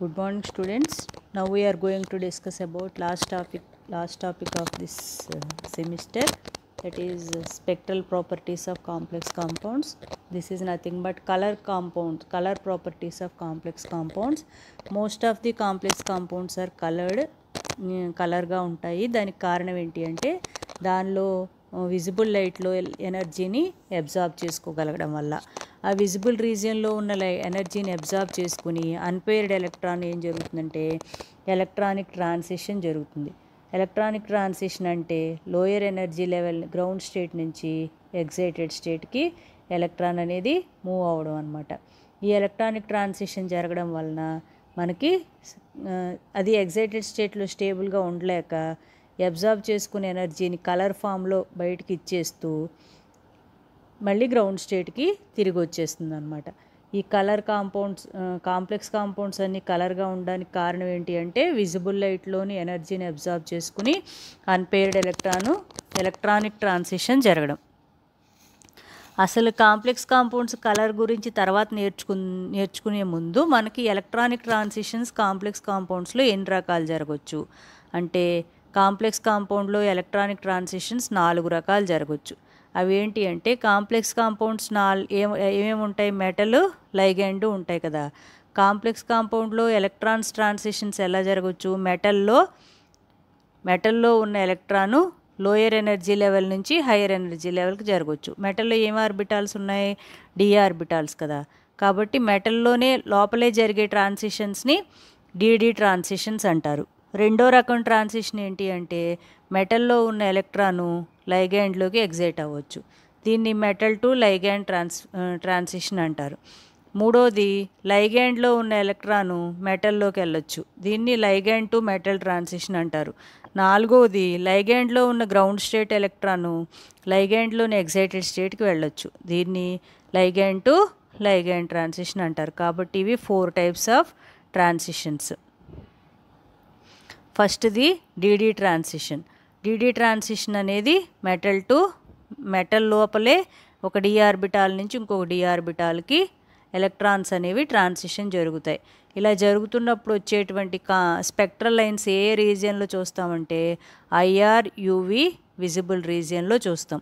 good morning students now we are going to discuss about last topic last topic of this semester that is spectral properties of complex compounds this is nothing but colour compounds colour properties of complex compounds most of the complex compounds are coloured కలర్గా ఉంటాయి దానికి కారణం ఏంటి అంటే దానిలో visible లైట్లో ఎనర్జీని absorb చేసుకోగలగడం వల్ల ఆ విజిబుల్ రీజియన్లో ఉన్న ఎనర్జీని అబ్జార్బ్ చేసుకుని అన్పేర్డ్ ఎలక్ట్రాన్ ఏం జరుగుతుందంటే ఎలక్ట్రానిక్ ట్రాన్సిషన్ జరుగుతుంది ఎలక్ట్రానిక్ ట్రాన్సిషన్ అంటే lower energy level ground state నుంచి ఎగ్జైటెడ్ స్టేట్కి ఎలక్ట్రాన్ అనేది మూవ్ అవ్వడం అనమాట ఈ ఎలక్ట్రానిక్ ట్రాన్సిషన్ జరగడం వలన మనకి అది ఎగ్జైటెడ్ స్టేట్లో స్టేబుల్గా ఉండలేక అబ్జార్బ్ చేసుకునే ఎనర్జీని కలర్ ఫామ్లో బయటకి ఇచ్చేస్తూ మళ్ళీ గ్రౌండ్ స్టేట్కి తిరిగి వచ్చేస్తుంది అనమాట ఈ కలర్ కాంపౌండ్స్ కాంప్లెక్స్ కాంపౌండ్స్ అన్ని కలర్గా ఉండడానికి కారణం ఏంటి అంటే విజిబుల్ లైట్లోని ఎనర్జీని అబ్జార్బ్ చేసుకుని అన్పేర్డ్ ఎలక్ట్రాను ఎలక్ట్రానిక్ ట్రాన్సిషన్ జరగడం అసలు కాంప్లెక్స్ కాంపౌండ్స్ కలర్ గురించి తర్వాత నేర్చుకు నేర్చుకునే ముందు మనకి ఎలక్ట్రానిక్ ట్రాన్సిషన్స్ కాంప్లెక్స్ కాంపౌండ్స్లో ఎన్ని రకాలు జరగవచ్చు అంటే కాంప్లెక్స్ కాంపౌండ్లో ఎలక్ట్రానిక్ ట్రాన్సిషన్స్ నాలుగు రకాలు జరగవచ్చు అవేంటి అంటే కాంప్లెక్స్ కాంపౌండ్స్ నాల్ ఏమేమి ఉంటాయి మెటల్ లైగెండ్ ఉంటాయి కదా కాంప్లెక్స్ కాంపౌండ్లో ఎలక్ట్రాన్స్ ట్రాన్సిషన్స్ ఎలా జరగచ్చు మెటల్లో మెటల్లో ఉన్న ఎలక్ట్రాను లోయర్ ఎనర్జీ లెవెల్ నుంచి హైయర్ ఎనర్జీ లెవెల్కి జరగవచ్చు మెటల్లో ఏం ఆర్బిటాల్స్ ఉన్నాయి డి ఆర్బిటాల్స్ కదా కాబట్టి మెటల్లోనే లోపలే జరిగే ట్రాన్సిషన్స్ని డీడీ ట్రాన్సిషన్స్ అంటారు రెండో రకం ట్రాన్సిషన్ ఏంటి అంటే మెటల్లో ఉన్న ఎలక్ట్రాను లైగ్యాండ్లోకి ఎగ్జైట్ అవ్వచ్చు దీన్ని metal to ligand trans transition అంటారు మూడోది లైగాండ్లో ఉన్న ఎలక్ట్రాను మెటల్లోకి వెళ్ళొచ్చు దీన్ని లైగాండ్ టు మెటల్ ట్రాన్సిషన్ అంటారు నాలుగోది లైగాండ్లో ఉన్న గ్రౌండ్ స్టేట్ ఎలక్ట్రాను లైగాండ్లోని ఎగ్జైటెడ్ స్టేట్కి వెళ్ళొచ్చు దీన్ని లైగాండ్ టు లైగాండ్ ట్రాన్సిషన్ అంటారు కాబట్టి ఇవి ఫోర్ టైప్స్ ఆఫ్ ట్రాన్సిషన్స్ ఫస్ట్ది డీడీ ట్రాన్సిషన్ డీడీ ట్రాన్సిషన్ అనేది మెటల్ టు మెటల్ లోపలే ఒక డిఆర్బిటాల్ నుంచి ఇంకొక డిఆర్బిటాల్కి ఎలక్ట్రాన్స్ అనేవి ట్రాన్సిషన్ జరుగుతాయి ఇలా జరుగుతున్నప్పుడు వచ్చేటువంటి కా స్పెక్ట్రల్ లైన్స్ ఏ రీజియన్లో చూస్తామంటే ఐఆర్ యూవి విజిబుల్ రీజియన్లో చూస్తాం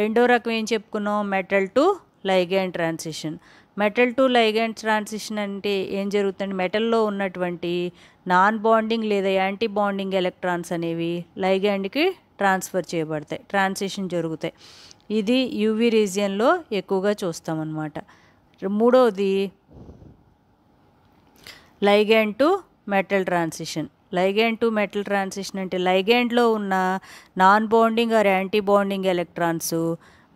రెండో రకం ఏం చెప్పుకున్నాం metal to ligand transition metal to ligand transition అంటే ఏం జరుగుతుంది మెటల్లో ఉన్నటువంటి నాన్ బాండింగ్ లేదా యాంటీ బాండింగ్ ఎలక్ట్రాన్స్ అనేవి లైగెండ్కి ట్రాన్స్ఫర్ చేయబడతాయి ట్రాన్సిషన్ జరుగుతాయి ఇది యూవీ రీజియన్లో ఎక్కువగా చూస్తామన్నమాట మూడవది ligand to metal transition ligand to metal transition అంటే లైగెండ్లో ఉన్న non bonding or anti bonding electrons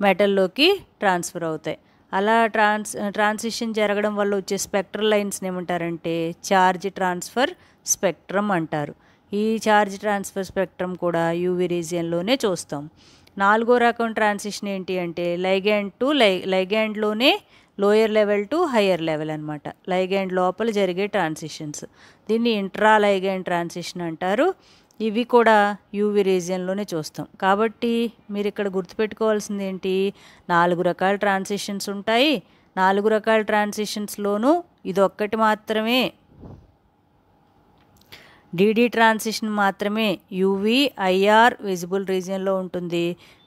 మెటల్లోకి ట్రాన్స్ఫర్ అవుతాయి అలా ట్రాన్స్ ట్రాన్సిషన్ జరగడం వల్ల వచ్చే స్పెక్ట్రల్ లైన్స్ని ఏమంటారంటే ఛార్జ్ ట్రాన్స్ఫర్ స్పెక్ట్రమ్ అంటారు ఈ ఛార్జ్ ట్రాన్స్ఫర్ స్పెక్ట్రమ్ కూడా యూవీ రీజియన్లోనే చూస్తాం నాలుగో రకం ట్రాన్సిషన్ ఏంటి అంటే లైగ్యాండ్ టు లై లైగ్యాండ్లోనే lower level to higher level అనమాట లైగ్యాండ్ లోపల జరిగే ట్రాన్సిషన్స్ దీన్ని ఇంట్రా లైగ్యాండ్ ట్రాన్సిషన్ అంటారు ఇవి కూడా యూవి రీజియన్లోనే చూస్తాం కాబట్టి మీరు ఇక్కడ గుర్తుపెట్టుకోవాల్సింది ఏంటి నాలుగు రకాల ట్రాన్సిషన్స్ ఉంటాయి నాలుగు రకాల ట్రాన్సిషన్స్లోనూ ఇదొక్కటి మాత్రమే డీడీ ట్రాన్సిషన్ మాత్రమే యూవి ఐఆర్ విజిబుల్ రీజియన్లో ఉంటుంది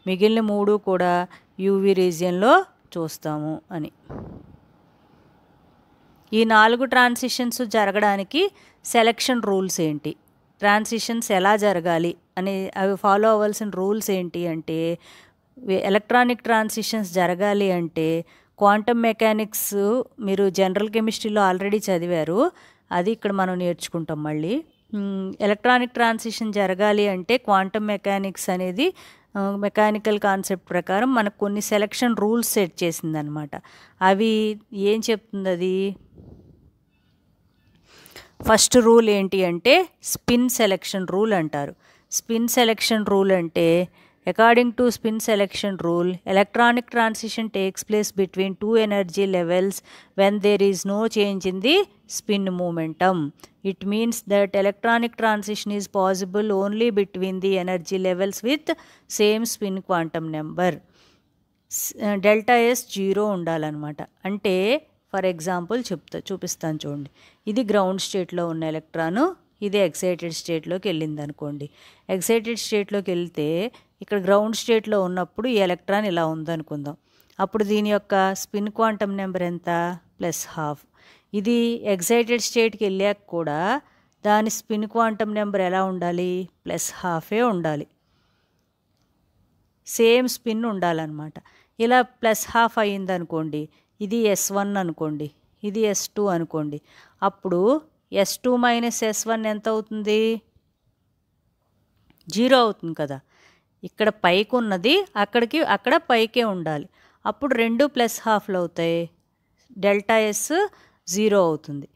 మిగిలిన మూడు కూడా యూవి రీజియన్లో చూస్తాము అని ఈ నాలుగు ట్రాన్సిషన్స్ జరగడానికి సెలక్షన్ రూల్స్ ఏంటి ట్రాన్సిషన్స్ ఎలా జరగాలి అనే అవి ఫాలో అవ్వాల్సిన రూల్స్ ఏంటి అంటే ఎలక్ట్రానిక్ ట్రాన్సిషన్స్ జరగాలి అంటే క్వాంటమ్ మెకానిక్స్ మీరు జనరల్ కెమిస్ట్రీలో ఆల్రెడీ చదివారు అది ఇక్కడ మనం నేర్చుకుంటాం మళ్ళీ ఎలక్ట్రానిక్ ట్రాన్సిషన్ జరగాలి అంటే క్వాంటమ్ మెకానిక్స్ అనేది మెకానికల్ కాన్సెప్ట్ ప్రకారం మనకు కొన్ని సెలక్షన్ రూల్స్ సెట్ చేసిందనమాట అవి ఏం చెప్తుంది అది ఫస్ట్ రూల్ ఏంటి అంటే స్పిన్ సెలెక్షన్ రూల్ అంటారు స్పిన్ సెలెక్షన్ రూల్ అంటే according to spin selection rule electronic transition takes place between two energy levels when there is no change in the spin momentum it means that electronic transition is possible only between the energy levels with same spin quantum number delta S zero ఉండాలన్నమాట అంటే for example చెప్తా చూపిస్తాను చూడండి ఇది ground స్టేట్లో ఉన్న electron ఇది excited స్టేట్లోకి వెళ్ళింది అనుకోండి ఎక్సైటెడ్ స్టేట్లోకి వెళ్తే ఇక్కడ గ్రౌండ్ స్టేట్లో ఉన్నప్పుడు ఈ ఎలక్ట్రాన్ ఇలా ఉందనుకుందాం అప్పుడు దీని యొక్క స్పిన్ క్వాంటమ్ నెంబర్ ఎంత ప్లస్ హాఫ్ ఇది ఎగ్జైటెడ్ స్టేట్కి వెళ్ళాక కూడా దాని స్పిన్ క్వాంటమ్ నెంబర్ ఎలా ఉండాలి ప్లస్ హాఫే ఉండాలి సేమ్ స్పిన్ ఉండాలన్నమాట ఇలా ప్లస్ హాఫ్ అనుకోండి ఇది ఎస్ వన్ అనుకోండి ఇది ఎస్ టూ అనుకోండి అప్పుడు S two minus S one ఎంత అవుతుంది జీరో అవుతుంది కదా ఇక్కడ పైకి ఉన్నది అక్కడికి అక్కడ పైకే ఉండాలి అప్పుడు రెండు ప్లస్ హాఫ్లు అవుతాయి డెల్టా ఎస్ జీరో అవుతుంది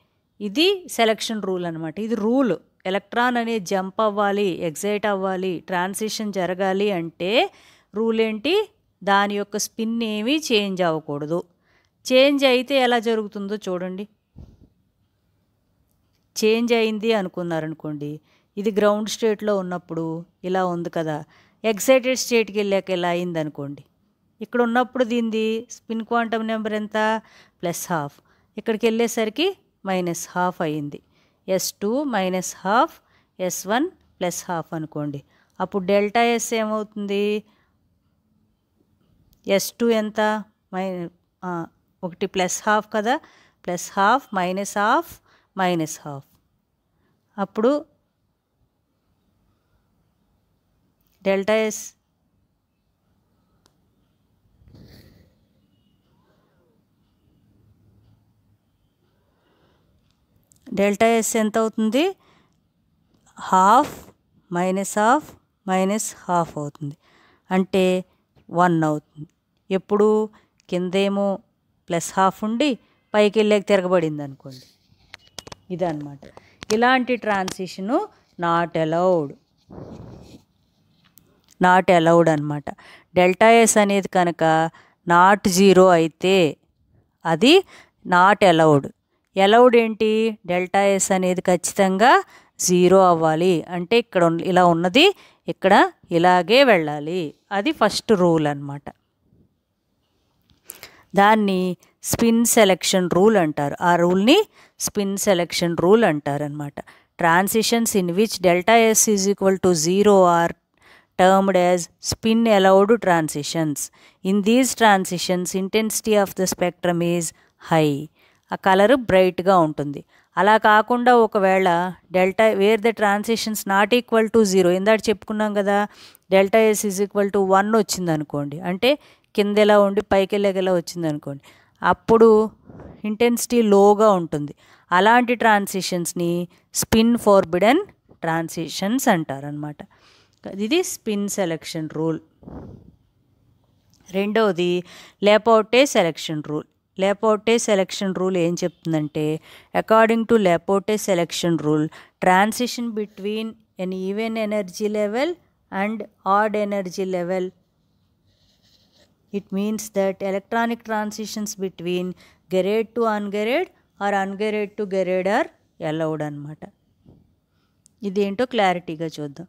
ఇది సెలక్షన్ రూల్ అనమాట ఇది రూల్ ఎలక్ట్రాన్ అనేది జంప్ అవ్వాలి ఎగ్జైట్ అవ్వాలి ట్రాన్సిషన్ జరగాలి అంటే రూల్ ఏంటి దాని యొక్క స్పిన్ ఏమీ చేంజ్ అవ్వకూడదు చేంజ్ అయితే ఎలా జరుగుతుందో చూడండి చేంజ్ అయింది అనుకున్నారనుకోండి ఇది గ్రౌండ్ స్టేట్లో ఉన్నప్పుడు ఇలా ఉంది కదా ఎక్సైటెడ్ స్టేట్కి వెళ్ళాక ఇలా అయింది అనుకోండి ఇక్కడ ఉన్నప్పుడు దీనిది స్పిన్ క్వాంటమ్ నెంబర్ ఎంత ప్లస్ హాఫ్ ఇక్కడికి వెళ్ళేసరికి మైనస్ హాఫ్ అయింది S two minus half S one plus half అనుకోండి అప్పుడు డెల్టా ఎస్ ఏమవుతుంది ఎస్ టూ ఎంత మై ఒకటి ప్లస్ హాఫ్ కదా plus half minus half minus half అప్పుడు డెల్టా ఎస్ డెల్టా ఎస్ ఎంత అవుతుంది half minus half minus half అవుతుంది అంటే వన్ అవుతుంది ఎప్పుడు కిందేమో ప్లస్ హాఫ్ ఉండి పైకి వెళ్ళేకి తిరగబడింది అనుకోండి ఇదనమాట ఇలాంటి transition not allowed not allowed అనమాట డెల్టా ఎస్ అనేది కనుక నాట్ జీరో అయితే అది నాట్ అలౌడ్ ఎలౌడ్ ఏంటి డెల్టా ఎస్ అనేది ఖచ్చితంగా జీరో అవ్వాలి అంటే ఇక్కడ ఇలా ఉన్నది ఇక్కడ ఇలాగే వెళ్ళాలి అది ఫస్ట్ రూల్ అనమాట దాన్ని స్పిన్ సెలెక్షన్ రూల్ అంటారు ఆ రూల్ని స్పిన్ సెలెక్షన్ రూల్ అంటారనమాట transitions in which delta S is equal to zero are termed as spin allowed transitions in these transitions intensity of the spectrum is high ఆ colour బ్రైట్గా ఉంటుంది అలా కాకుండా ఒకవేళ delta where the transitions not equal to zero ఇందాక చెప్పుకున్నాం కదా delta S is equal to one వచ్చింది అనుకోండి అంటే కింద ఎలా ఉండి పైకి ఎలాగెలా వచ్చింది అనుకోండి అప్పుడు ఇంటెన్సిటీ లోగా ఉంటుంది అలాంటి ట్రాన్సిషన్స్ని స్పిన్ ఫోర్బిడన్ ట్రాన్సిషన్స్ అంటారనమాట ఇది స్పిన్ సెలక్షన్ రూల్ రెండవది Laporte selection rule Laporte selection rule ఏం చెప్తుందంటే according to Laporte selection rule transition between an even energy level and odd energy level It means that electronic transitions between gerate to ungerate or ungerate to gerate are allowed అనమాట ఇదేంటో క్లారిటీగా చూద్దాం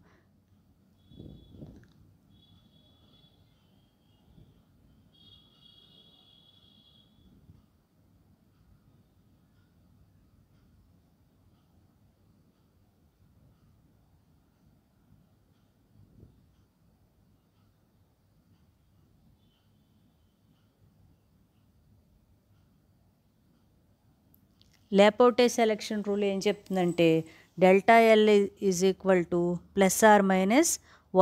లేపోటే selection rule ఏం చెప్తుందంటే delta L is equal to plus or minus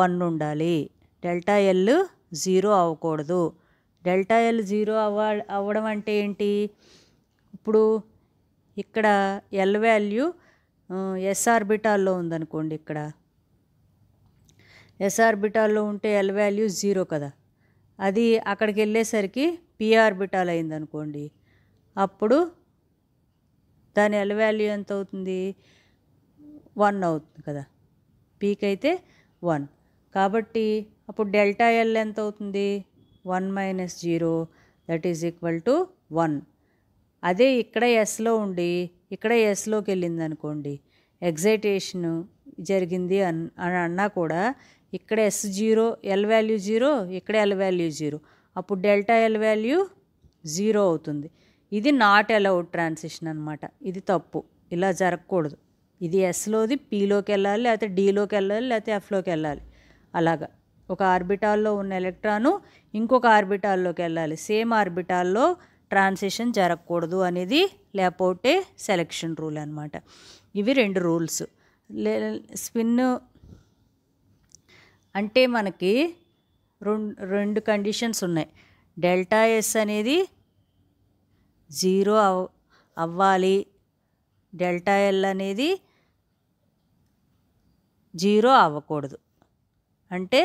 one ఉండాలి delta L zero అవ్వకూడదు delta L zero అవ అవ్వడం అంటే ఏంటి ఇప్పుడు ఇక్కడ ఎల్ వాల్యూ ఎస్ ఆర్బిటాల్లో ఉందనుకోండి ఇక్కడ ఎస్ ఆర్బిటాల్లో ఉంటే ఎల్ వాల్యూ జీరో కదా అది అక్కడికి వెళ్ళేసరికి పిఆర్బిటాల్ అయిందనుకోండి అప్పుడు దాని ఎల్ వాల్యూ ఎంత అవుతుంది వన్ అవుతుంది కదా పీక్ అయితే వన్ కాబట్టి అప్పుడు డెల్టా ఎల్ ఎంత అవుతుంది one minus zero that is equal to one అదే ఇక్కడ ఎస్లో ఉండి ఇక్కడ ఎస్లోకి వెళ్ళింది అనుకోండి ఎగ్జైటేషన్ జరిగింది అన్ అని అన్నా కూడా ఇక్కడ S zero L value zero ఇక్కడ ఎల్ వాల్యూ జీరో అప్పుడు డెల్టా ఎల్ వాల్యూ జీరో అవుతుంది ఇది నాట్ అలౌడ్ ట్రాన్సిషన్ అనమాట ఇది తప్పు ఇలా జరగకూడదు ఇది ఎస్లోది పీలోకి వెళ్ళాలి లేకపోతే డీలోకి వెళ్ళాలి లేకపోతే ఎఫ్లోకి వెళ్ళాలి అలాగా ఒక ఆర్బిటాల్లో ఉన్న ఎలక్ట్రాను ఇంకొక ఆర్బిటాల్లోకి వెళ్ళాలి సేమ్ ఆర్బిటాల్లో ట్రాన్సిషన్ జరగకూడదు అనేది లేకపోతే సెలెక్షన్ రూల్ అనమాట ఇవి రెండు రూల్స్ లే స్పిన్ అంటే మనకి రెండు రెండు కండిషన్స్ ఉన్నాయి డెల్టా ఎస్ అనేది జీరో అవ్ అవ్వాలి డెల్టా ఎల్ అనేది జీరో అవ్వకూడదు అంటే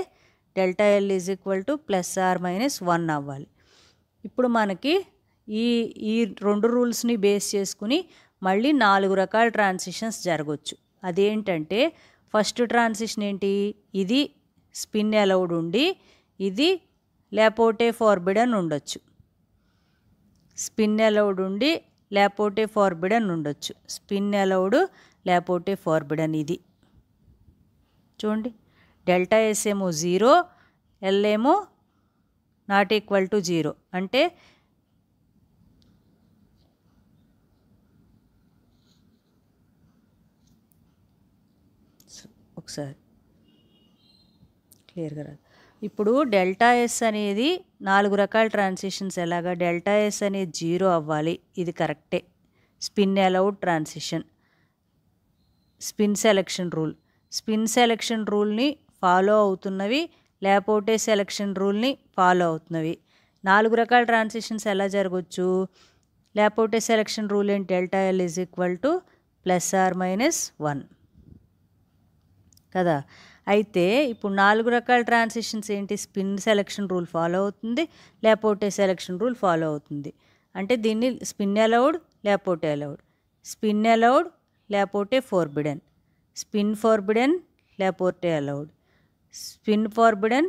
delta L is equal to plus or minus one అవ్వాలి ఇప్పుడు మనకి ఈ ఈ రెండు రూల్స్ని బేస్ చేసుకుని మళ్ళీ నాలుగు రకాల ట్రాన్సిషన్స్ జరగవచ్చు అదేంటంటే ఫస్ట్ ట్రాన్సిషన్ ఏంటి ఇది స్పిన్ అలౌడ్ ఉండి ఇది లేకపోతే ఫార్బిడన్ ఉండొచ్చు స్పిన్ అలౌడ్ ఉండి లేకపోతే ఫార్బిడన్ ఉండొచ్చు స్పిన్ అలౌడ్ లేకపోతే ఫార్బిడన్ ఇది చూడండి డెల్టా ఎస్ ఏమో జీరో ఎల్ ఏమో నాట్ ఈక్వల్ టు జీరో అంటే ఒకసారి క్లియర్గా రాదు ఇప్పుడు డెల్టా ఎస్ అనేది నాలుగు రకాల ట్రాన్సిషన్స్ ఎలాగా డెల్టా ఎస్ అనేది జీరో అవ్వాలి ఇది కరెక్టే spin allowed transition spin selection rule spin selection రూల్ని ఫాలో అవుతున్నవి లేకపోతే సెలక్షన్ రూల్ని ఫాలో అవుతున్నవి నాలుగు రకాల ట్రాన్సిషన్స్ ఎలా జరగచ్చు లేకపోతే సెలక్షన్ రూల్ ఏంటి delta L is equal to plus or minus one కదా అయితే ఇప్పుడు నాలుగు రకాల ట్రాన్సిషన్స్ ఏంటి స్పిన్ సెలక్షన్ రూల్ ఫాలో అవుతుంది లేకపోతే సెలక్షన్ రూల్ ఫాలో అవుతుంది అంటే దీన్ని స్పిన్ అలౌడ్ లేకపోతే అలౌడ్ స్పిన్ అలౌడ్ లేకపోతే ఫోర్బిడెన్ స్పిన్ ఫోర్బిడెన్ లేకపోతే అలౌడ్ స్పిన్ ఫార్బిడెన్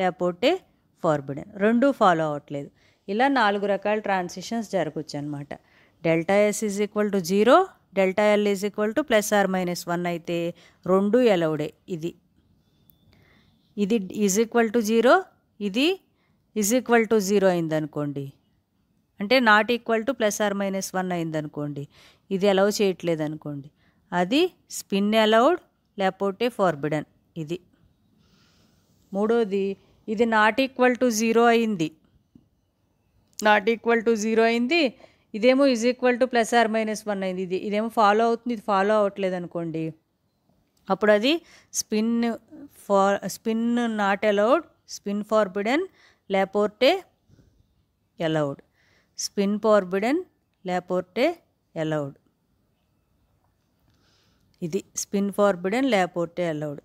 లేకపోతే ఫార్బిడెన్ రెండు ఫాలో అవ్వట్లేదు ఇలా నాలుగు రకాల ట్రాన్సిషన్స్ జరగచ్చు అనమాట delta S is equal to zero delta L is equal to plus or minus one అయితే రెండు ఎలౌడే ఇది ఇది ఈజ్ ఈక్వల్ టు జీరో ఇది ఈజ్ ఈక్వల్ టు జీరో అయిందనుకోండి అంటే not equal to plus or minus one అయిందనుకోండి ఇది అలౌ చేయట్లేదు అనుకోండి అది స్పిన్ అలౌడ్ లేకపోతే ఫార్బిడన్ ఇది మూడోది ఇది నాట్ ఈక్వల్ టు జీరో అయింది నాట్ ఈక్వల్ టు జీరో అయింది ఇదేమో is equal to plus or minus one అయింది ఇది ఇదేమో ఫాలో అవుతుంది ఇది ఫాలో అవ్వట్లేదు అనుకోండి అప్పుడు అది spin for spin not allowed spin forbidden లేపోర్టే అలౌడ్ స్పిన్ ఫార్బిడెన్ లేపోర్టే అలౌడ్ ఇది స్పిన్ ఫార్బిడెన్ లేపోర్టే అలౌడ్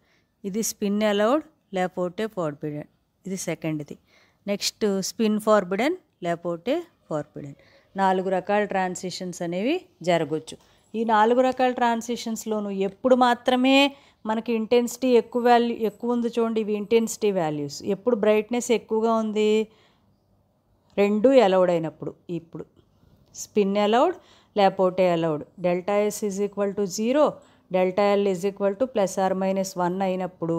ఇది స్పిన్ అలౌడ్ లేపోర్టే ఫార్బిడెన్ ఇది సెకండ్ది నెక్స్ట్ స్పిన్ ఫార్బిడెన్ లేపోర్టే ఫార్బిడెన్ నాలుగు రకాల ట్రాన్సిషన్స్ అనేవి జరగచ్చు ఈ నాలుగు రకాల ట్రాన్సిషన్స్లోనూ ఎప్పుడు మాత్రమే మనకి ఇంటెన్సిటీ ఎక్కువ వాల్యూ ఎక్కువ ఉంది చూడండి ఇవి ఇంటెన్సిటీ వాల్యూస్ ఎప్పుడు బ్రైట్నెస్ ఎక్కువగా ఉంది రెండు అలౌడ్ అయినప్పుడు ఇప్పుడు స్పిన్ అలౌడ్ లేకపోతే allowed delta S is equal to zero delta L is equal to plus or minus one అయినప్పుడు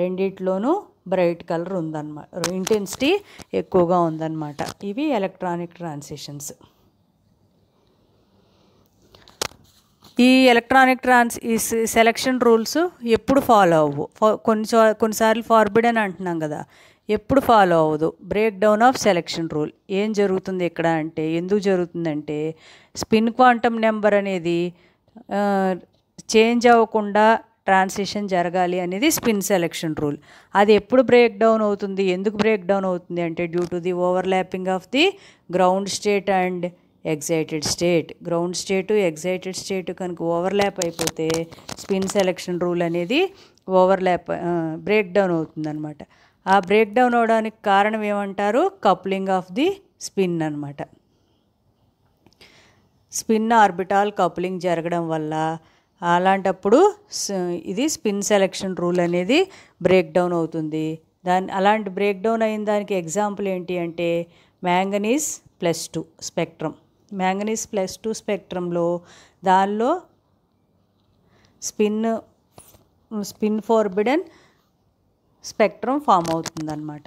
రెండిట్లోనూ బ్రైట్ కలర్ ఉందన్నమాట ఇంటెన్సిటీ ఎక్కువగా ఉందన్నమాట ఇవి ఎలక్ట్రానిక్ ట్రాన్సిషన్స్ ఈ ఎలక్ట్రానిక్ ట్రాన్స్ ఈ సెలక్షన్ రూల్స్ ఎప్పుడు ఫాలో అవ్వు కొన్ని కొన్నిసార్లు ఫార్బిడ్ అని అంటున్నాం కదా ఎప్పుడు ఫాలో అవ్వదు break down of selection rule ఏం జరుగుతుంది ఇక్కడ అంటే ఎందుకు జరుగుతుందంటే స్పిన్ క్వాంటమ్ నెంబర్ అనేది చేంజ్ అవ్వకుండా ట్రాన్స్లేషన్ జరగాలి అనేది స్పిన్ సెలక్షన్ రూల్ అది ఎప్పుడు బ్రేక్ డౌన్ అవుతుంది ఎందుకు బ్రేక్ డౌన్ అవుతుంది అంటే due to the overlapping of the ground state and excited state ground state excited state కనుక ఓవర్లాప్ అయిపోతే స్పిన్ సెలెక్షన్ రూల్ అనేది ఓవర్లాప్ బ్రేక్ డౌన్ అవుతుందన్నమాట ఆ బ్రేక్ డౌన్ అవడానికి కారణం ఏమంటారు కప్లింగ్ ఆఫ్ ది స్పిన్ అనమాట స్పిన్ ఆర్బిటాల్ కప్లింగ్ జరగడం వల్ల అలాంటప్పుడు ఇది స్పిన్ సెలక్షన్ రూల్ అనేది బ్రేక్ డౌన్ అవుతుంది దాని అలాంటి బ్రేక్ డౌన్ అయిన దానికి ఎగ్జాంపుల్ ఏంటి అంటే manganese plus two spectrum manganese plus two స్పెక్ట్రంలో దానిలో spin spin forbidden spectrum form అవుతుందన్నమాట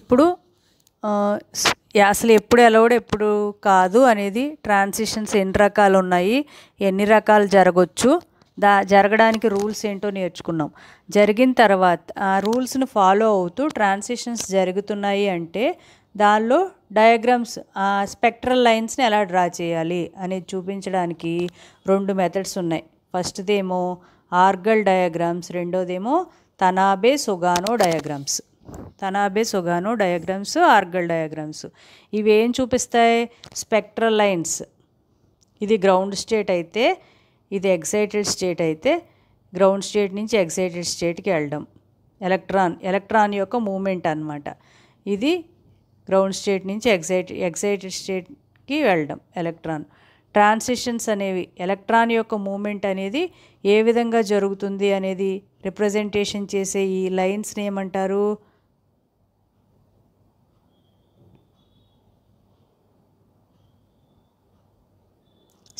ఇప్పుడు అసలు ఎప్పుడు అలౌడ్ ఎప్పుడు కాదు అనేది ట్రాన్సిషన్స్ ఎన్ని రకాలు ఉన్నాయి ఎన్ని రకాలు జరగవచ్చు దా జరగడానికి రూల్స్ ఏంటో నేర్చుకున్నాం జరిగిన తర్వాత ఆ రూల్స్ను ఫాలో అవుతూ ట్రాన్సిషన్స్ జరుగుతున్నాయి అంటే దానిలో డయాగ్రామ్స్ ఆ స్పెక్ట్రల్ లైన్స్ని ఎలా డ్రా చేయాలి అనేది చూపించడానికి రెండు మెథడ్స్ ఉన్నాయి ఫస్ట్దేమో ఆర్గల్ డయాగ్రామ్స్ రెండోదేమో Tanabe Sugano diagrams Tanabe Sugano diagrams Orgel diagrams ఇవి ఏం చూపిస్తాయి స్పెక్ట్రల్ లైన్స్ ఇది గ్రౌండ్ స్టేట్ అయితే ఇది ఎగ్జైటెడ్ స్టేట్ అయితే గ్రౌండ్ స్టేట్ నుంచి ఎగ్జైటెడ్ స్టేట్కి వెళ్ళడం ఎలక్ట్రాన్ ఎలక్ట్రాన్ యొక్క మూమెంట్ అనమాట ఇది గ్రౌండ్ స్టేట్ నుంచి ఎక్సైట్ ఎగ్జైటెడ్ స్టేట్కి వెళ్ళడం ఎలక్ట్రాన్ ట్రాన్సిషన్స్ అనేవి ఎలక్ట్రాన్ యొక్క మూమెంట్ అనేది ఏ విధంగా జరుగుతుంది అనేది రిప్రజెంటేషన్ చేసే ఈ లైన్స్ని ఏమంటారు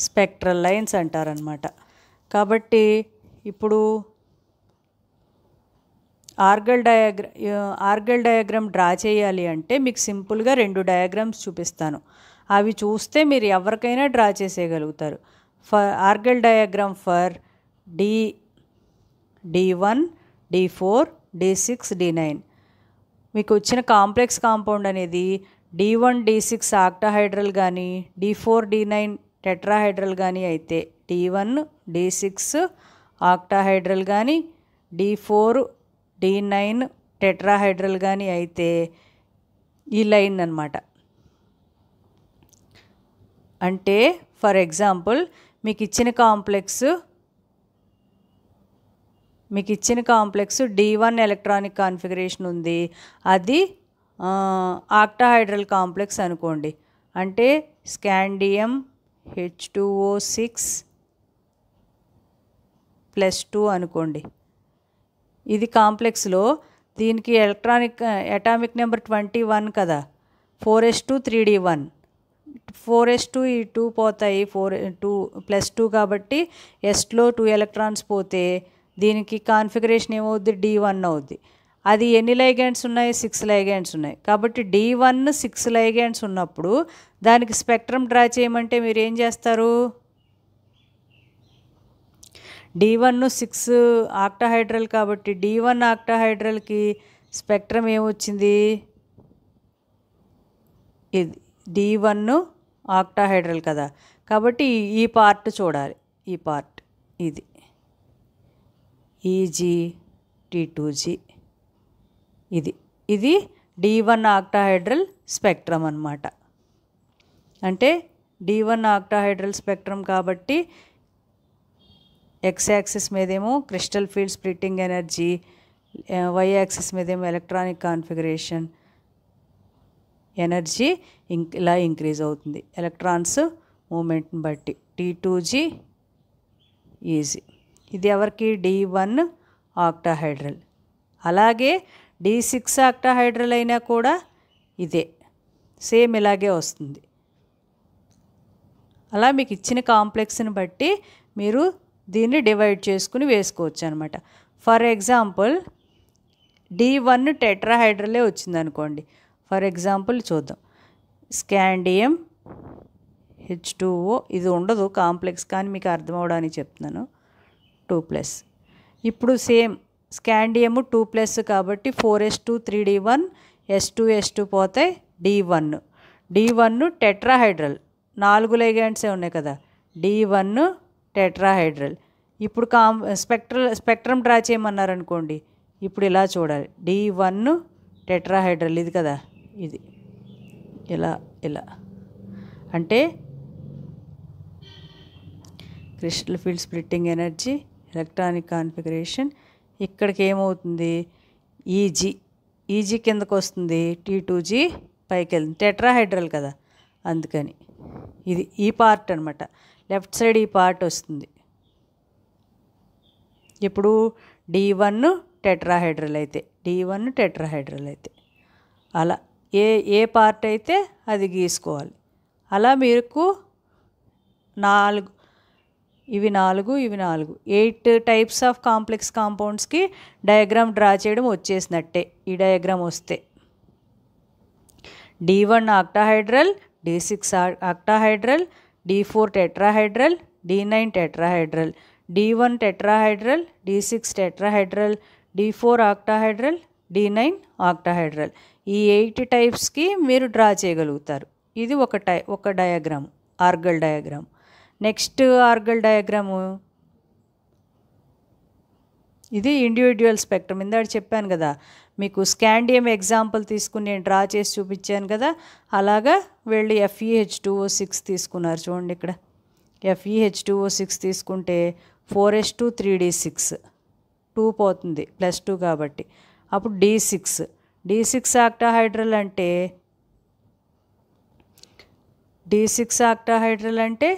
స్పెక్ట్రల్ లైన్స్ అంటారనమాట కాబట్టి ఇప్పుడు Orgel diagram Orgel diagram draw చేయాలి అంటే మీకు సింపుల్గా రెండు డయాగ్రామ్స్ చూపిస్తాను అవి చూస్తే మీరు ఎవరికైనా డ్రా చేసేయగలుగుతారు for Orgel diagram for D D one D four D six D nine మీకు వచ్చిన కాంప్లెక్స్ కాంపౌండ్ అనేది D one D six octahedral కానీ D four D nine tetrahedral కానీ అయితే D one D six octahedral కానీ D four D nine tetrahedral కానీ అయితే ఈ లైన్ అనమాట అంటే ఫర్ ఎగ్జాంపుల్ మీకు ఇచ్చిన కాంప్లెక్స్ మీకు ఇచ్చిన complex D one electronic configuration ఉంది అది ఆక్టాహైడ్రల్ కాంప్లెక్స్ అనుకోండి అంటే scandium H two O six plus two అనుకోండి ఇది కాంప్లెక్స్లో దీనికి electronic atomic number twenty one కదా four S two three D one four S two ఈ టూ పోతాయి ఫోర్ టూ ప్లస్ టూ కాబట్టి ఎస్లో టూ ఎలక్ట్రాన్స్ పోతే దీనికి కాన్ఫిగరేషన్ ఏమవుద్ది డి వన్ అవుద్ది అది ఎన్ని లైగాండ్స్ ఉన్నాయి సిక్స్ లైగాండ్స్ ఉన్నాయి కాబట్టి డి వన్ సిక్స్ లైగాండ్స్ ఉన్నప్పుడు దానికి స్పెక్ట్రమ్ డ్రా చేయమంటే మీరు ఏం చేస్తారు డి వన్ సిక్స్ ఆక్టాహైడ్రల్ కాబట్టి డి వన్ ఆక్టాహైడ్రల్కి స్పెక్ట్రమ్ ఏమొచ్చింది ఇది డి వన్ ఆక్టాహైడ్రల్ కదా కాబట్టి ఈ పార్ట్ చూడాలి ఈ పార్ట్ ఇది ఈజీ టీ టూ జీ ఇది ఇది డి వన్ ఆక్టాహైడ్రల్ స్పెక్ట్రమ్ అనమాట అంటే డి వన్ ఆక్టాహైడ్రల్ స్పెక్ట్రమ్ కాబట్టి ఎక్స్ యాక్సిస్ మీదేమో crystal field splitting energy Y axis మీదేమో ఎలక్ట్రానిక్ కాన్ఫిగరేషన్ ఎనర్జీ ఇంక్ ఇలా ఇంక్రీజ్ అవుతుంది ఎలక్ట్రాన్స్ మూమెంట్ని బట్టి టీ టూ జీ ఈజీ ఇది ఎవరికి డి వన్ ఆక్టాహైడ్రల్ అలాగే డి సిక్స్ ఆక్టాహైడ్రల్ అయినా కూడా ఇదే సేమ్ ఇలాగే వస్తుంది అలా మీకు ఇచ్చిన కాంప్లెక్స్ని బట్టి మీరు దీన్ని డివైడ్ చేసుకుని వేసుకోవచ్చు అనమాట ఫర్ ఎగ్జాంపుల్ డి వన్ టెట్రాహైడ్రలే వచ్చిందనుకోండి ఫర్ ఎగ్జాంపుల్ చూద్దాం స్కాండియం హెచ్ టూఓ ఇది ఉండదు కాంప్లెక్స్ కానీ మీకు అర్థం అవడానికి చెప్తున్నాను టూ ప్లస్ ఇప్పుడు సేమ్ స్కాండియము టూ ప్లస్ కాబట్టి four S two three D one S two S two పోతే D one D one tetrahedral నాలుగు లైగాండ్సే ఉన్నాయి కదా డి వన్ టెట్రాహైడ్రల్ ఇప్పుడు కాం స్పెక్ట్రల్ స్పెక్ట్రమ్ డ్రా చేయమన్నారు అనుకోండి ఇప్పుడు ఇలా చూడాలి డి వన్ టెట్రాహైడ్రల్ ఇది కదా ఇది ఇలా ఇలా అంటే crystal field splitting energy electronic configuration ఇక్కడికి ఏమవుతుంది ఈజీ ఈజీ కిందకు వస్తుంది టీ టూ జీ పైకి వెళ్తుంది టెట్రాహైడ్రల్ కదా అందుకని ఇది ఈ పార్ట్ అనమాట లెఫ్ట్ సైడ్ ఈ పార్ట్ వస్తుంది ఇప్పుడు డి వన్ టెట్రాహైడ్రల్ అయితే డి వన్ టెట్రాహైడ్రల్ అయితే అలా ఏ ఏ పార్ట్ అయితే అది గీసుకోవాలి అలా మీకు నాలుగు ఇవి నాలుగు ఇవి నాలుగు ఎయిట్ టైప్స్ ఆఫ్ కాంప్లెక్స్ కాంపౌండ్స్కి డయాగ్రామ్ డ్రా చేయడం వచ్చేసినట్టే ఈ డయాగ్రామ్ వస్తే D one octahedral D six octahedral D four tetrahedral D nine tetrahedral D one tetrahedral D six tetrahedral D four octahedral D nine octahedral ఈ eight టైప్స్కి మీరు draw చేయగలుగుతారు ఇది ఒక టై ఒక diagram Orgel diagram next Orgel diagram ఇది individual spectrum ఇందాక చెప్పాను కదా మీకు స్కాండియం ఎగ్జాంపుల్ తీసుకుని నేను డ్రా చేసి చూపించాను కదా అలాగా వెళ్ళి ఎఫ్ఈహెచ్ టూ ఓ సిక్స్ తీసుకున్నారు చూడండి ఇక్కడ ఎఫ్ఈహెచ్ టూ ఓ సిక్స్ తీసుకుంటే four S two three D six two పోతుంది ప్లస్ టూ కాబట్టి అప్పుడు D six D six octahedral అంటే డీ సిక్స్ ఆక్టాహైడ్రల్ అంటే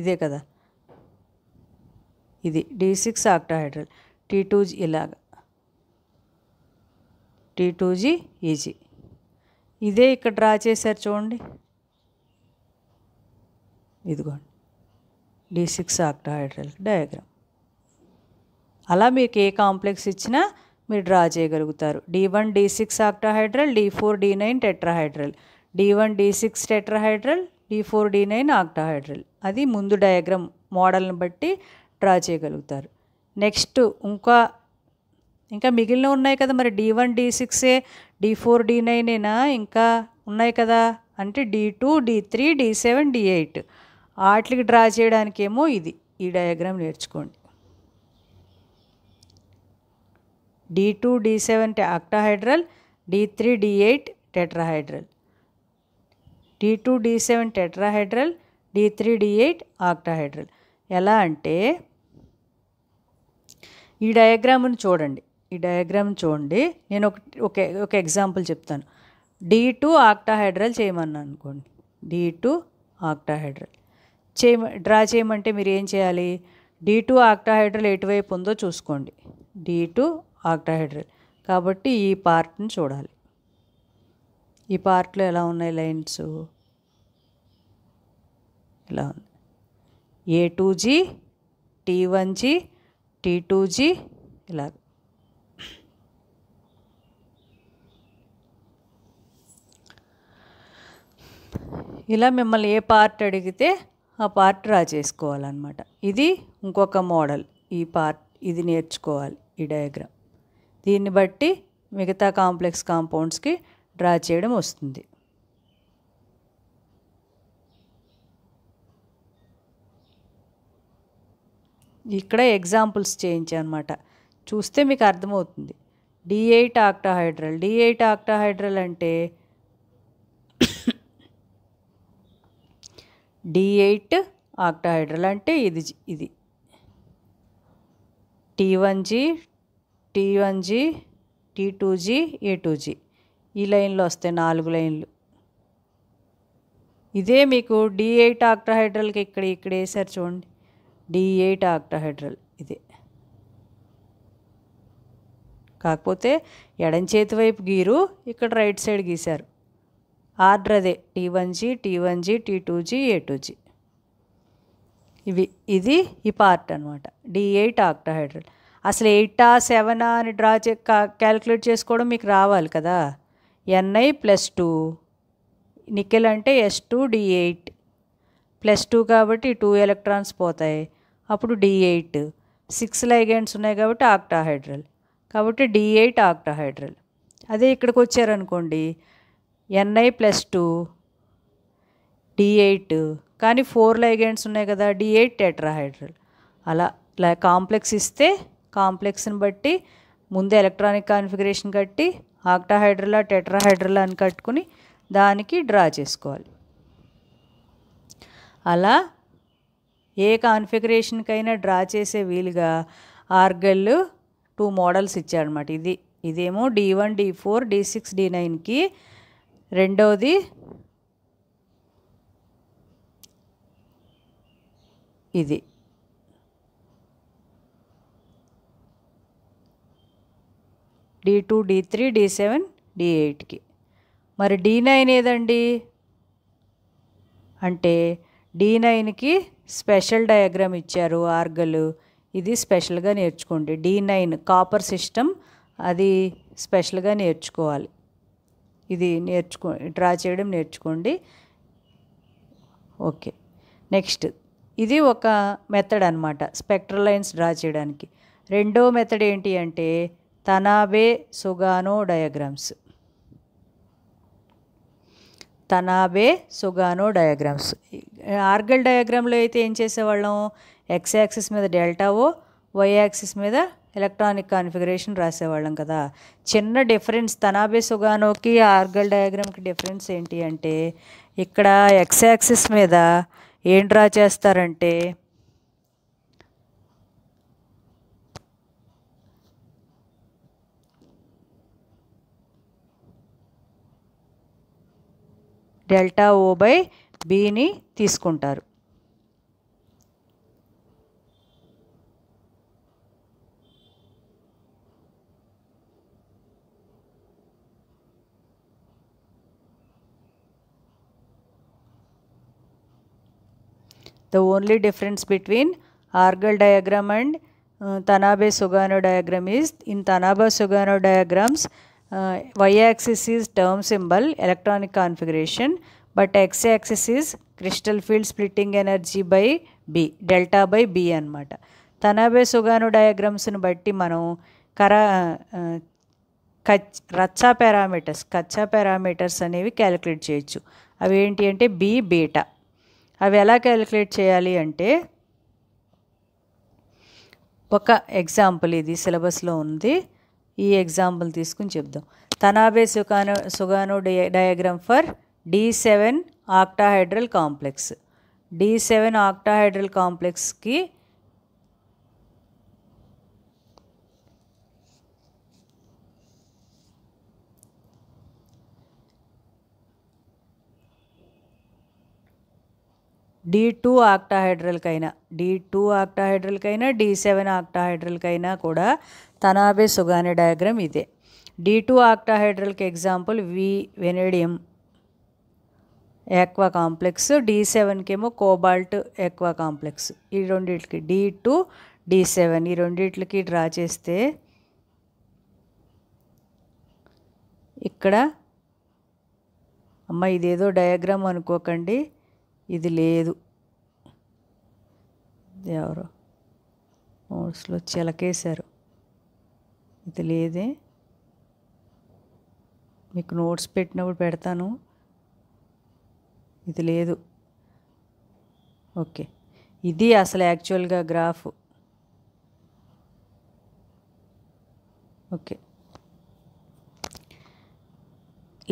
ఇదే కదా ఇది D six octahedral T two G ఇలాగ టీ టూజీ ఈజీ ఇదే ఇక్కడ డ్రా చేశారు చూడండి ఇదిగోండి డి సిక్స్ ఆక్టాహైడ్రల్ డయాగ్రామ్ అలా మీకు ఏ కాంప్లెక్స్ ఇచ్చినా మీరు డ్రా చేయగలుగుతారు D one D six octahedral D four D nine tetrahedral D one D six tetrahedral D four D nine octahedral అది ముందు డయాగ్రామ్ మోడల్ని బట్టి డ్రా చేయగలుగుతారు నెక్స్ట్ ఇంకా ఇంకా మిగిలిన ఉన్నాయి కదా మరి డి వన్ డి సిక్సే డి ఫోర్ డి నైనేనా ఇంకా ఉన్నాయి కదా అంటే D two D three D seven D eight వాటికి డ్రా చేయడానికేమో ఇది ఈ డయాగ్రామ్ నేర్చుకోండి D two D seven octahedral D three D eight tetrahedral D two D seven tetrahedral D three D eight octahedral ఎలా అంటే ఈ డయాగ్రామ్ని చూడండి ఈ డయాగ్రామ్ చూడండి నేను ఒక ఒక ఒక ఎగ్జాంపుల్ చెప్తాను డి టూ ఆక్టాహైడ్రల్ చేయమన్నాను అనుకోండి డి టూ ఆక్టాహైడ్రల్ చేయ డ్రా చేయమంటే మీరు ఏం చేయాలి డి టూ ఆక్టాహైడ్రల్ ఎటువైపు ఉందో చూసుకోండి డి టూ ఆక్టాహైడ్రల్ కాబట్టి ఈ పార్ట్ని చూడాలి ఈ పార్ట్లో ఎలా ఉన్నాయి లైన్స్ ఇలా ఉంది A two G T one G T two G ఇలా ఇలా మిమ్మల్ని ఏ పార్ట్ అడిగితే ఆ పార్ట్ డ్రా చేసుకోవాలన్నమాట ఇది ఇంకొక మోడల్ ఈ పార్ట్ ఇది నేర్చుకోవాలి ఈ డయాగ్రామ్ దీన్ని బట్టి మిగతా కాంప్లెక్స్ కాంపౌండ్స్కి డ్రా చేయడం వస్తుంది ఇక్కడ ఎగ్జాంపుల్స్ చేయించానమాట చూస్తే మీకు అర్థమవుతుంది D eight octahedral D eight octahedral అంటే డి ఎయిట్ ఆక్టాహైడ్రల్ అంటే ఇది ఇది T one G T one G T two G A two G ఈ లైన్లో వస్తే నాలుగు లైన్లు ఇదే మీకు డి ఎయిట్ ఆక్టాహైడ్రల్కి ఇక్కడ ఇక్కడ వేసారు చూడండి డి ఎయిట్ ఆక్టాహైడ్రల్ ఇదే కాకపోతే ఎడం చేతి వైపు గీరు ఇక్కడ రైట్ సైడ్ గీశారు ఆర్డర్ అదే T one G T one G T two G A two G ఇవి ఇది ఈ పార్ట్ అనమాట డి ఎయిట్ ఆక్టాహైడ్రల్ అసలు ఎయిటా సెవెనా అని డ్రా చే క్యాలిక్యులేట్ చేసుకోవడం మీకు రావాలి కదా ఎన్ఐ ప్లస్ టూ నికెల్ అంటే S two D eight plus two కాబట్టి టూ ఎలక్ట్రాన్స్ పోతాయి అప్పుడు డి ఎయిట్ సిక్స్ లైగెంట్స్ ఉన్నాయి కాబట్టి ఆక్టాహైడ్రల్ కాబట్టి డి ఎయిట్ ఆక్టాహైడ్రల్ అదే ఇక్కడికి వచ్చారనుకోండి N I plus two D eight కానీ ఫోర్ లైగెంట్స్ ఉన్నాయి కదా డి ఎయిట్ టెట్రాహైడ్రల్ అలా ఇలా కాంప్లెక్స్ ఇస్తే కాంప్లెక్స్ని బట్టి ముందే ఎలక్ట్రానిక్ కాన్ఫిగరేషన్ కట్టి ఆక్టాహైడ్రలా టెట్రాహైడ్రలా అని కట్టుకుని దానికి డ్రా చేసుకోవాలి అలా ఏ కాన్ఫిగరేషన్కైనా డ్రా చేసే వీలుగా ఆర్గల్ టూ మోడల్స్ ఇచ్చాడనమాట ఇది ఇదేమో D one D four D six D నైన్కి రెండవది ఇది D two D three D seven D ఎయిట్కి మరి డి నైన్ ఏదండి అంటే డి నైన్కి స్పెషల్ డయాగ్రామ్ ఇచ్చారు ఆర్గలు ఇది స్పెషల్గా నేర్చుకోండి డి నైన్ కాపర్ సిస్టమ్ అది స్పెషల్గా నేర్చుకోవాలి ఇది నేర్చుకో డ్రా చేయడం నేర్చుకోండి ఓకే నెక్స్ట్ ఇది ఒక మెథడ్ అనమాట స్పెక్ట్రల్ లైన్స్ డ్రా చేయడానికి రెండో మెథడ్ ఏంటి అంటే Tanabe Sugano diagrams Tanabe Sugano diagrams Orgel డయాగ్రామ్లో అయితే ఏం చేసేవాళ్ళం ఎక్స్ యాక్సిస్ మీద డెల్టావో వై యాక్సిస్ మీద ఎలక్ట్రానిక్ కాన్ఫిగరేషన్ రాసేవాళ్ళం కదా చిన్న డిఫరెన్స్ తనాబే సుగానోకి ఆర్గల్ డయాగ్రామ్కి డిఫరెన్స్ ఏంటి అంటే ఇక్కడ ఎక్స్ యాక్సిస్ మీద ఏం డ్రా చేస్తారంటే डेल्टा ओ बाय बी ने తీసుకుంటారు the only difference between Orgel diagram and Tanabe Sugano diagram is in Tanabe Sugano diagrams Uh, y-axis is term symbol electronic configuration but x-axis is crystal field splitting energy by b delta by అనమాట తనాబే సుగాను డయాగ్రమ్స్ని బట్టి మనం కరా uh, uh, కచ్ Racah parameters కచ్చా parameters అనేవి calculate చేయొచ్చు అవి ఏంటి అంటే బి బీటా అవి ఎలా క్యాలిక్యులేట్ చేయాలి అంటే ఒక ఎగ్జాంపుల్ ఇది సిలబస్లో ఉంది ఈ ఎగ్జాంపుల్ తీసుకుని చెప్దాం Tanabe Sugano Sugano diagram for D seven octahedral complex D seven octahedral కాంప్లెక్స్కి డి టూ ఆక్టాహైడ్రల్కైనా డి టూ ఆక్టాహైడ్రల్కైనా డి సెవెన్ ఆక్టాహైడ్రల్కైనా కూడా తనాబే సుగాని డయాగ్రామ్ ఇదే డి టూ ఆక్టాహైడ్రల్కి example V vanadium aqua complex D సెవెన్కేమో కోబాల్ట్ ఎక్వా కాంప్లెక్స్ ఈ రెండిట్లకి డి టూ డి సెవెన్ ఈ రెండిట్లకి డ్రా చేస్తే ఇక్కడ అమ్మ ఇదేదో డయాగ్రామ్ అనుకోకండి ఇది లేదు ఎవరో నోట్స్లో చిలకేశారు ఇది లేదే మీకు నోట్స్ పెట్టినప్పుడు పెడతాను ఇది లేదు ఓకే ఇది అసలు యాక్చువల్గా గ్రాఫ్ ఓకే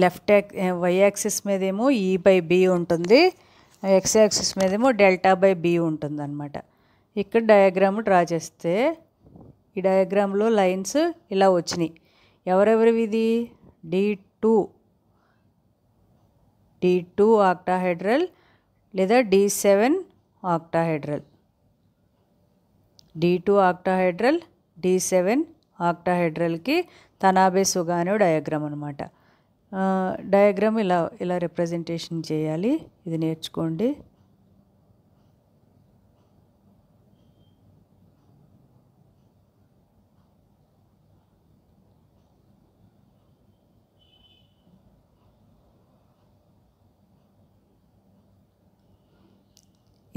లెఫ్ట్ యాక్ వై యాక్సిస్ మీదేమో ఈ బై బి ఉంటుంది ఎక్స్ యాక్సిస్ మీదేమో డెల్టా బై బి ఉంటుందన్నమాట ఇక్కడ డయాగ్రామ్ డ్రా చేస్తే ఈ డయాగ్రామ్లో లైన్స్ ఇలా వచ్చినాయి ఎవరెవరి ఇది D two D two octahedral లేదా D seven octahedral D two octahedral D seven ఆక్టాహైడ్రల్కి తనాబే సుగానే డయాగ్రామ్ అనమాట డయాగ్రామ్ ఇలా ఇలా రిప్రజెంటేషన్ చేయాలి ఇది నేర్చుకోండి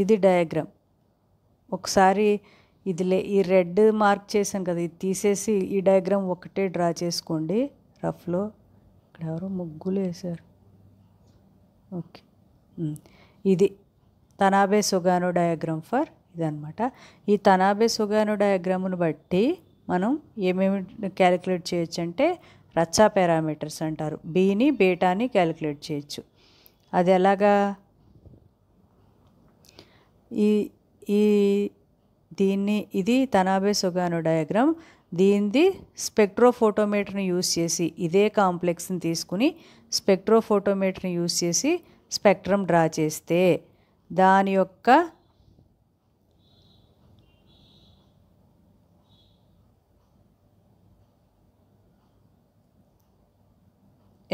ఇది డయాగ్రామ్ ఒకసారి ఇది లే ఈ రెడ్ మార్క్ చేశాను కదా ఇది తీసేసి ఈ డయాగ్రామ్ ఒకటే డ్రా చేసుకోండి రఫ్లో అక్కడ ఎవరో ముగ్గులు వేశారు ఓకే ఇది తనాబే సుగాను డయాగ్రామ్ ఫర్ ఇదనమాట ఈ తనాబే సుగాను డయాగ్రామ్ను బట్టి మనం ఏమేమి క్యాలిక్యులేట్ చేయొచ్చు అంటే రచ్చా పారామీటర్స్ అంటారు బీని బీటాని క్యాలిక్యులేట్ చేయొచ్చు అది ఎలాగా ఈ ఈ దీన్ని ఇది తనాబే సుగాను డయాగ్రామ్ దీనిది స్పెక్ట్రోఫోటోమీటర్ని యూజ్ చేసి ఇదే కాంప్లెక్స్ని తీసుకుని స్పెక్ట్రోఫోటోమీటర్ని యూజ్ చేసి స్పెక్ట్రమ్ డ్రా చేస్తే దాని యొక్క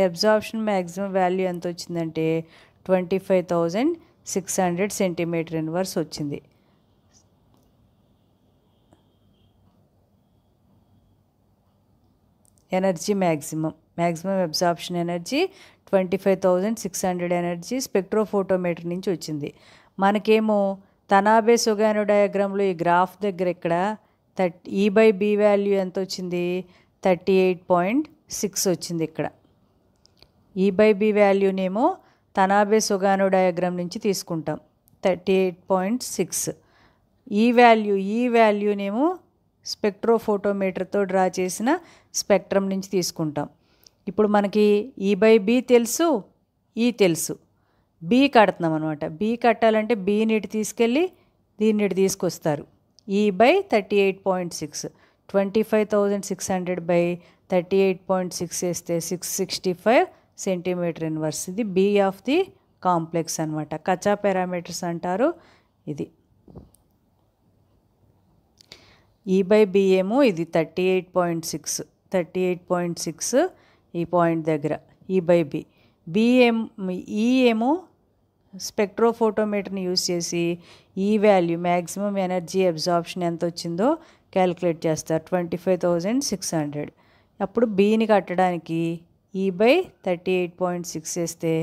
అబ్జార్ప్షన్ మ్యాక్సిమం వాల్యూ ఎంత వచ్చిందంటే twenty five thousand six hundred centimetre inverse వచ్చింది energy maximum maximum absorption energy twenty five thousand six hundred energy spectrophotometer నుంచి వచ్చింది మనకేమో తనాబే సుగాను డయాగ్రామ్లో ఈ గ్రాఫ్ దగ్గర ఇక్కడ థర్ట్ ఈ బై బి వాల్యూ ఎంత వచ్చింది థర్టీ ఎయిట్ పాయింట్ సిక్స్ వచ్చింది ఇక్కడ ఈ e బై బి వాల్యూనేమో తనాబే సుగాను డయాగ్రామ్ నుంచి తీసుకుంటాం థర్టీ ఎయిట్ పాయింట్ సిక్స్ ఈ వాల్యూ ఈ వాల్యూనేమో స్పెక్ట్రోఫోటోమీటర్తో డ్రా చేసిన స్పెక్ట్రం నుంచి తీసుకుంటాం ఇప్పుడు మనకి ఈ బై బి తెలుసు ఈ e తెలుసు బి కడుతున్నాం అనమాట బి కట్టాలంటే బి నీటి తీసుకెళ్ళి దీన్ని తీసుకొస్తారు E by thirty eight point six twenty five thousand six hundred by thirty eight point six వేస్తే six sixty five centimetre inverse ఇది బి ఆఫ్ ది కాంప్లెక్స్ అనమాట కచా పారామీటర్స్ అంటారు ఇది ఈ బై బి ఏమో ఇది thirty eight point six thirty eight point six ఈ పాయింట్ దగ్గర ఈ బై బి బిఏం ఈ ఏమో స్పెక్ట్రోఫోటోమీటర్ని యూజ్ చేసి ఈ వాల్యూ మ్యాక్సిమం ఎనర్జీ అబ్జార్ప్షన్ ఎంత వచ్చిందో క్యాలిక్యులేట్ చేస్తారు twenty five thousand six hundred అప్పుడు బీని కట్టడానికి ఈ by thirty eight point six వేస్తే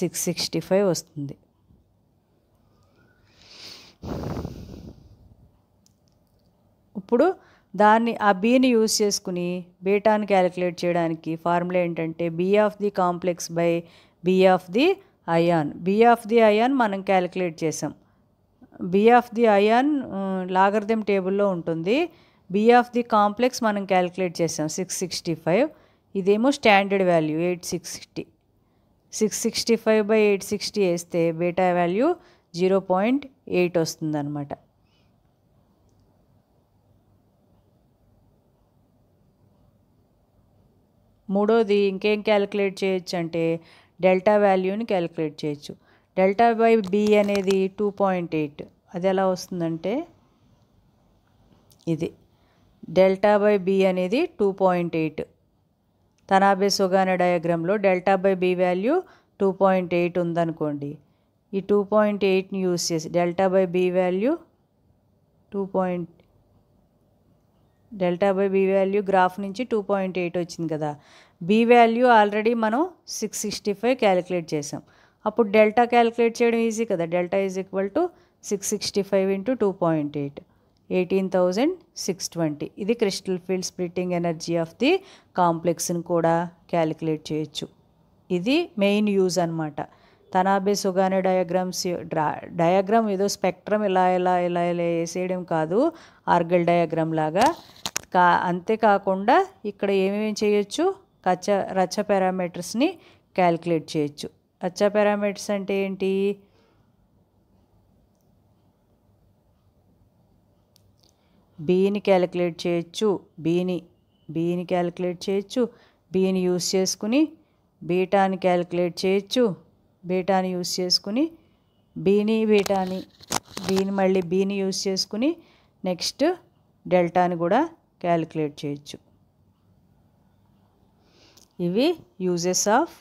సిక్స్ సిక్స్టీ ఫైవ్ వస్తుంది ఇప్పుడు దాన్ని ఆ బీని యూజ్ చేసుకుని బీటాను క్యాలిక్యులేట్ చేయడానికి ఫార్ములా ఏంటంటే B of the complex by B of the ion B of the ion మనం క్యాలిక్యులేట్ చేసాం B of the ion logarithm టేబుల్లో ఉంటుంది బి ఆఫ్ ది కాంప్లెక్స్ మనం క్యాలిక్యులేట్ చేసాం సిక్స్ సిక్స్టీ ఫైవ్ ఇదేమో standard value eight sixty six sixty five by eight sixty వేస్తే beta value zero point eight వస్తుందన్నమాట మూడోది ఇంకేం క్యాలిక్యులేట్ చేయొచ్చు అంటే డెల్టా వాల్యూని క్యాలిక్యులేట్ చేయొచ్చు డెల్టా బై బి అనేది టూ పాయింట్ ఎయిట్ అది ఎలా వస్తుందంటే ఇది డెల్టా బై బి అనేది two point eight Tanabe Sugano డయాగ్రామ్లో delta by B value two point eight ఉందనుకోండి ఈ టూ పాయింట్ ఎయిట్ని యూస్ చేసి delta by B value two point delta by B value graph నుంచి టూ పాయింట్ ఎయిట్ వచ్చింది కదా B value already మనం six sixty five calculate చేసాం అప్పుడు డెల్టా క్యాలిక్యులేట్ చేయడం ఈజీ కదా delta is equal to six sixty five into two point eight eighteen thousand six twenty ఇది crystal field splitting energy of the కాంప్లెక్స్ని కూడా calculate చేయొచ్చు ఇది మెయిన్ యూజ్ అనమాట తనాబే సుగానే డయాగ్రామ్స్ డయాగ్రామ్ ఏదో spectrum ఇలా ఇలా ఇలా ఇలా వేసేయడం కాదు ఆర్గల్ డయాగ్రామ్ లాగా కా అంతేకాకుండా ఇక్కడ ఏమేమి చేయొచ్చు కచ్చ రచ్చ పారామీటర్స్ని క్యాల్కులేట్ చేయొచ్చు రచ్చ పారామీటర్స్ అంటే ఏంటి బీని క్యాలిక్యులేట్ చేయొచ్చు బీని బీని క్యాలిక్యులేట్ చేయొచ్చు బీని యూస్ చేసుకుని బీటాని క్యాలిక్యులేట్ చేయొచ్చు బీటాని యూస్ చేసుకుని బీని బీటాని బీని మళ్ళీ బీని యూస్ చేసుకుని నెక్స్ట్ డెల్టాని కూడా క్యాలిక్యులేట్ చేయొచ్చు ఇవి uses of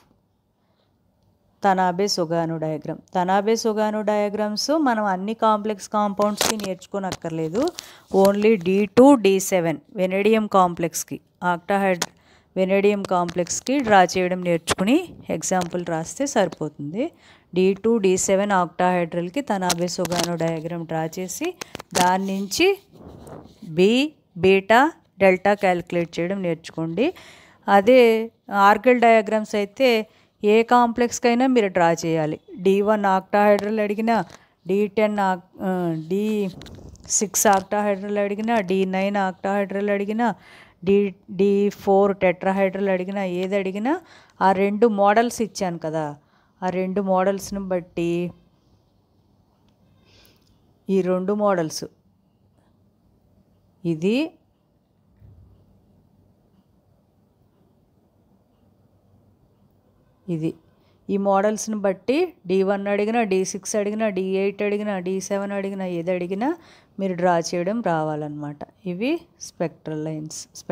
Tanabe Sugano diagram Tanabe Sugano diagrams మనం అన్ని కాంప్లెక్స్ కాంపౌండ్స్కి నేర్చుకోనక్కర్లేదు only D two D seven vanadium కాంప్లెక్స్కి ఆక్టాహైడ్ వెనేడియం కాంప్లెక్స్కి డ్రా చేయడం నేర్చుకుని ఎగ్జాంపుల్ రాస్తే సరిపోతుంది డి టూ డి సెవెన్ ఆక్టాహైడ్రల్కి తనాబే సుగాను డయాగ్రామ్ డ్రా చేసి దాని నుంచి బి బీటా డెల్టా క్యాలిక్యులేట్ చేయడం నేర్చుకోండి అదే ఆర్గల్ డయాగ్రామ్స్ అయితే ఏ కాంప్లెక్స్కైనా మీరు డ్రా చేయాలి డి వన్ ఆక్టాహైడ్రల్ అడిగినా డి టెన్ ఆక్ డి సిక్స్ ఆక్టాహైడ్రల్ అడిగినా డి నైన్ ఆక్టాహైడ్రల్ అడిగినా డి డి ఫోర్ టెట్రాహైడ్రల్ అడిగినా ఏది అడిగినా ఆ రెండు మోడల్స్ ఇచ్చాను కదా ఆ రెండు మోడల్స్ని బట్టి ఈ రెండు మోడల్స్ ఇది ఇది ఈ మోడల్స్ని బట్టి డి వన్ అడిగినా డి సిక్స్ అడిగినా డి ఎయిట్ అడిగినా డి సెవెన్ అడిగినా ఏది అడిగినా మీరు డ్రా చేయడం రావాలన్నమాట ఇవి స్పెక్ట్రల్ లైన్స్